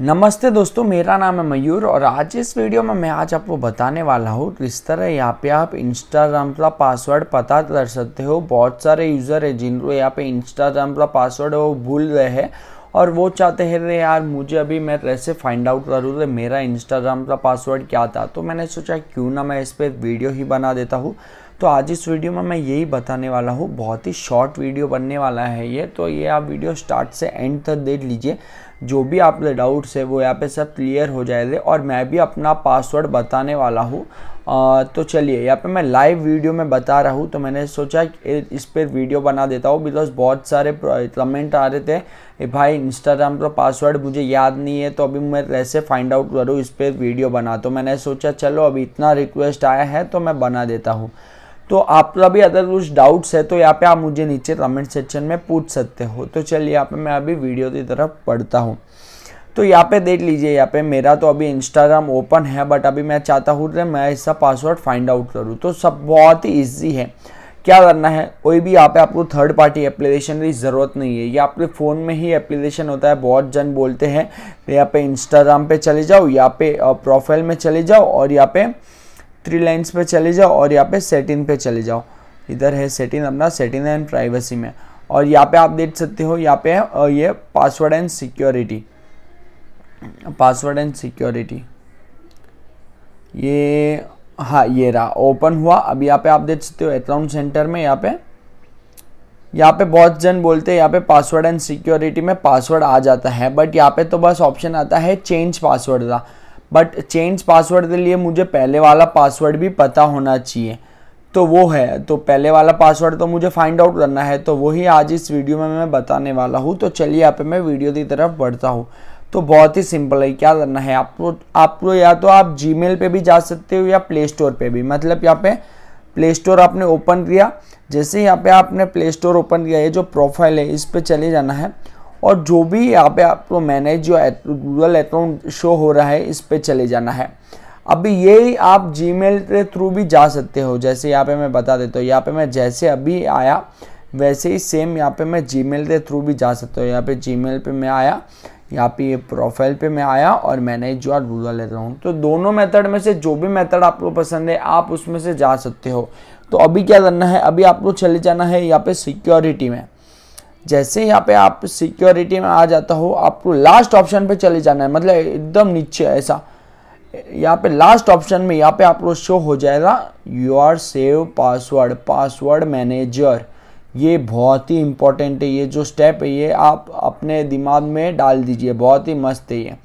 नमस्ते दोस्तों मेरा नाम है मयूर और आज इस वीडियो में मैं आज आपको बताने वाला हूँ किस तरह यहाँ पे आप इंस्टाग्राम का पासवर्ड पता कर सकते हो बहुत सारे यूज़र है जिनको यहाँ पे इंस्टाग्राम का पासवर्ड वो भूल रहे हैं और वो चाहते हैं रे यार मुझे अभी मैं कैसे फाइंड आउट करूँ रे मेरा इंस्टाग्राम का पासवर्ड क्या था तो मैंने सोचा क्यों ना मैं इस पर वीडियो ही बना देता हूँ तो आज इस वीडियो में मैं यही बताने वाला हूँ बहुत ही शॉर्ट वीडियो बनने वाला है ये तो ये आप वीडियो स्टार्ट से एंड तक देख लीजिए जो भी आपके डाउट्स है वो यहाँ पे सब क्लियर हो जाएंगे और मैं भी अपना पासवर्ड बताने वाला हूँ तो चलिए यहाँ पे मैं लाइव वीडियो में बता रहा हूँ तो मैंने सोचा इस पर वीडियो बना देता हूँ बिकॉज बहुत सारे कमेंट आ रहे थे भाई इंस्टाग्राम का पासवर्ड मुझे याद नहीं है तो अभी मैं कैसे फाइंड आउट करूँ इस पर वीडियो बना तो मैंने सोचा चलो अभी इतना रिक्वेस्ट आया है तो मैं बना देता हूँ तो आपका भी अगर कुछ डाउट्स है तो यहाँ पे आप मुझे नीचे कमेंट सेक्शन में पूछ सकते हो तो चलिए यहाँ पे मैं अभी वीडियो की तरफ पढ़ता हूँ तो यहाँ पे देख लीजिए यहाँ पे मेरा तो अभी इंस्टाग्राम ओपन है बट अभी मैं चाहता हूँ कि मैं इसका पासवर्ड फाइंड आउट करूँ तो सब बहुत ही ईजी है क्या करना है कोई भी यहाँ पे आपको थर्ड पार्टी एप्लीकेशन की ज़रूरत नहीं है ये आपके फ़ोन में ही एप्लीकेशन होता है बहुत जन बोलते हैं तो यहाँ पे इंस्टाग्राम पे चले जाओ यहाँ पे प्रोफाइल में चले जाओ और यहाँ पे थ्री लाइन्स पे चले जाओ और यहाँ पे सेटिंग पे चले जाओ इधर है सेटिंग अपना सेटिंग एंड प्राइवेसी में और यहाँ पे आप देख सकते हो यहाँ पे ये password and security password and security ये हाँ ये रहा ओपन हुआ अब यहाँ पे आप देख सकते हो अकाउंट सेंटर में यहाँ पे यहाँ पे बहुत जन बोलते हैं यहाँ पे पासवर्ड एंड सिक्योरिटी में पासवर्ड आ जाता है बट यहाँ पे तो बस ऑप्शन आता है चेंज पासवर्ड का बट चेंज पासवर्ड के लिए मुझे पहले वाला पासवर्ड भी पता होना चाहिए तो वो है तो पहले वाला पासवर्ड तो मुझे फाइंड आउट करना है तो वही आज इस वीडियो में मैं बताने वाला हूँ तो चलिए यहाँ मैं वीडियो की तरफ बढ़ता हूँ तो बहुत ही सिंपल है क्या करना है आपको आपको या तो आप जी मेल भी जा सकते हो या प्ले स्टोर पर भी मतलब यहाँ पे प्ले स्टोर आपने ओपन किया जैसे यहाँ पे आपने प्ले स्टोर ओपन किया ये जो प्रोफाइल है इस पर चले जाना है और जो भी यहाँ पे आपको मैनेज जो गूगल अकाउंट शो हो रहा है इस पर चले जाना है अभी ये आप जी मेल के थ्रू भी जा सकते हो जैसे यहाँ पे मैं बता देता हूँ यहाँ पे मैं जैसे अभी आया वैसे ही सेम यहाँ पे मैं जी मेल के थ्रू भी जा सकता हूँ यहाँ पे जी मेल पर मैं आया यहाँ पे ये प्रोफाइल पे मैं आया और मैंने जो आज गूगल लेता हूँ तो दोनों मेथड में से जो भी मेथड आपको पसंद है आप उसमें से जा सकते हो तो अभी क्या करना है अभी आपको चले जाना है यहाँ पे सिक्योरिटी में जैसे यहाँ पे आप सिक्योरिटी में आ जाता हो आपको लास्ट ऑप्शन पे चले जाना है मतलब एकदम नीचे ऐसा यहाँ पे लास्ट ऑप्शन में यहाँ पे आपको शो हो जाएगा you are save password password manager ये बहुत ही इम्पोर्टेंट है ये जो स्टेप है ये आप अपने दिमाग में डाल दीजिए बहुत ही मस्त है ये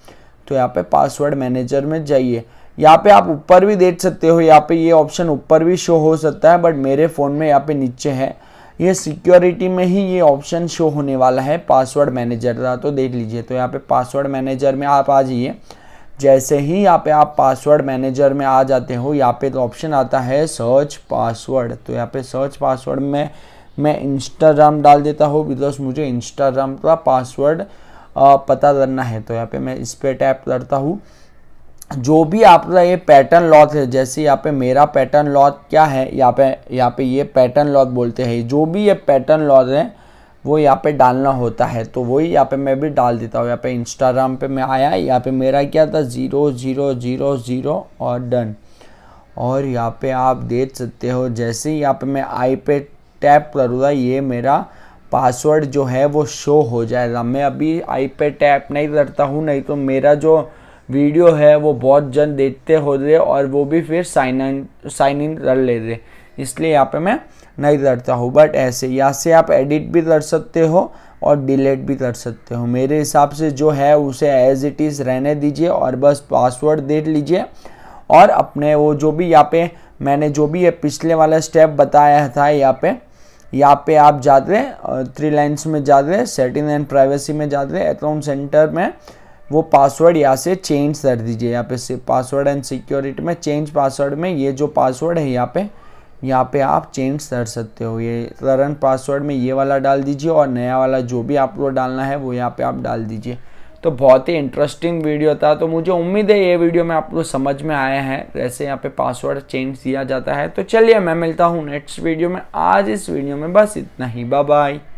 तो यहाँ पे पासवर्ड मैनेजर में जाइए यहाँ पे आप ऊपर भी देख सकते हो यहाँ पे ये ऑप्शन ऊपर भी शो हो सकता है बट मेरे फ़ोन में यहाँ पे नीचे है ये सिक्योरिटी में ही ये ऑप्शन शो होने वाला है पासवर्ड मैनेजर का तो देख लीजिए तो यहाँ पे पासवर्ड मैनेजर में आप आ जाइए जैसे ही यहाँ पे आप पासवर्ड मैनेजर में आ जाते हो यहाँ पे तो ऑप्शन आता है सर्च पासवर्ड तो यहाँ पे सर्च पासवर्ड में मैं इंस्टाग्राम डाल देता हूँ बिकॉज मुझे इंस्टाग्राम का पासवर्ड पता करना है तो यहाँ पे मैं इस पर टैप करता हूँ जो भी आपका ये पैटर्न लॉथ है जैसे यहाँ पे मेरा पैटर्न लॉथ क्या है यहाँ पे यहाँ पे ये पैटर्न लॉथ बोलते हैं जो भी ये पैटर्न लॉथ है वो यहाँ पे डालना होता है तो वही यहाँ पे मैं भी डाल देता हूँ यहाँ पे इंस्टाग्राम पे मैं आया यहाँ पे मेरा क्या था ज़ीरो ज़ीरो ज़ीरो ज़ीरो और डन और यहाँ पे आप देख सकते हो जैसे ही यहाँ पे मैं आई पे टैप करूँगा ये मेरा पासवर्ड जो है वो शो हो जाएगा मैं अभी आई पे टैप नहीं करता हूँ नहीं तो मेरा जो वीडियो है वो बहुत जन देखते हो रहे और वो भी फिर साइन इन साइन इन कर ले रहे इसलिए यहाँ पे मैं नहीं करता हूँ बट ऐसे यहाँ से आप एडिट भी कर सकते हो और डिलीट भी कर सकते हो मेरे हिसाब से जो है उसे एज इट इज़ रहने दीजिए और बस पासवर्ड देख लीजिए और अपने वो जो भी यहाँ पे मैंने जो भी ये पिछले वाला स्टेप बताया था यहाँ पे यहाँ पे आप जा रहे थ्री लाइन्स में जा रहे सेटिंग एंड प्राइवेसी में जाते अकाउंट सेंटर में वो पासवर्ड यहाँ से चेंज कर दीजिए यहाँ पे से पासवर्ड एंड सिक्योरिटी में चेंज पासवर्ड में ये जो पासवर्ड है यहाँ पे यहाँ पे आप चेंज कर सकते हो ये करंट पासवर्ड में ये वाला डाल दीजिए और नया वाला जो भी आपको डालना है वो यहाँ पे आप डाल दीजिए तो बहुत ही इंटरेस्टिंग वीडियो था तो मुझे उम्मीद है ये वीडियो में आपको समझ में आया है जैसे यहाँ पे पासवर्ड चेंज किया जाता है तो चलिए मैं मिलता हूँ नेक्स्ट वीडियो में आज इस वीडियो में बस इतना ही बाय बाय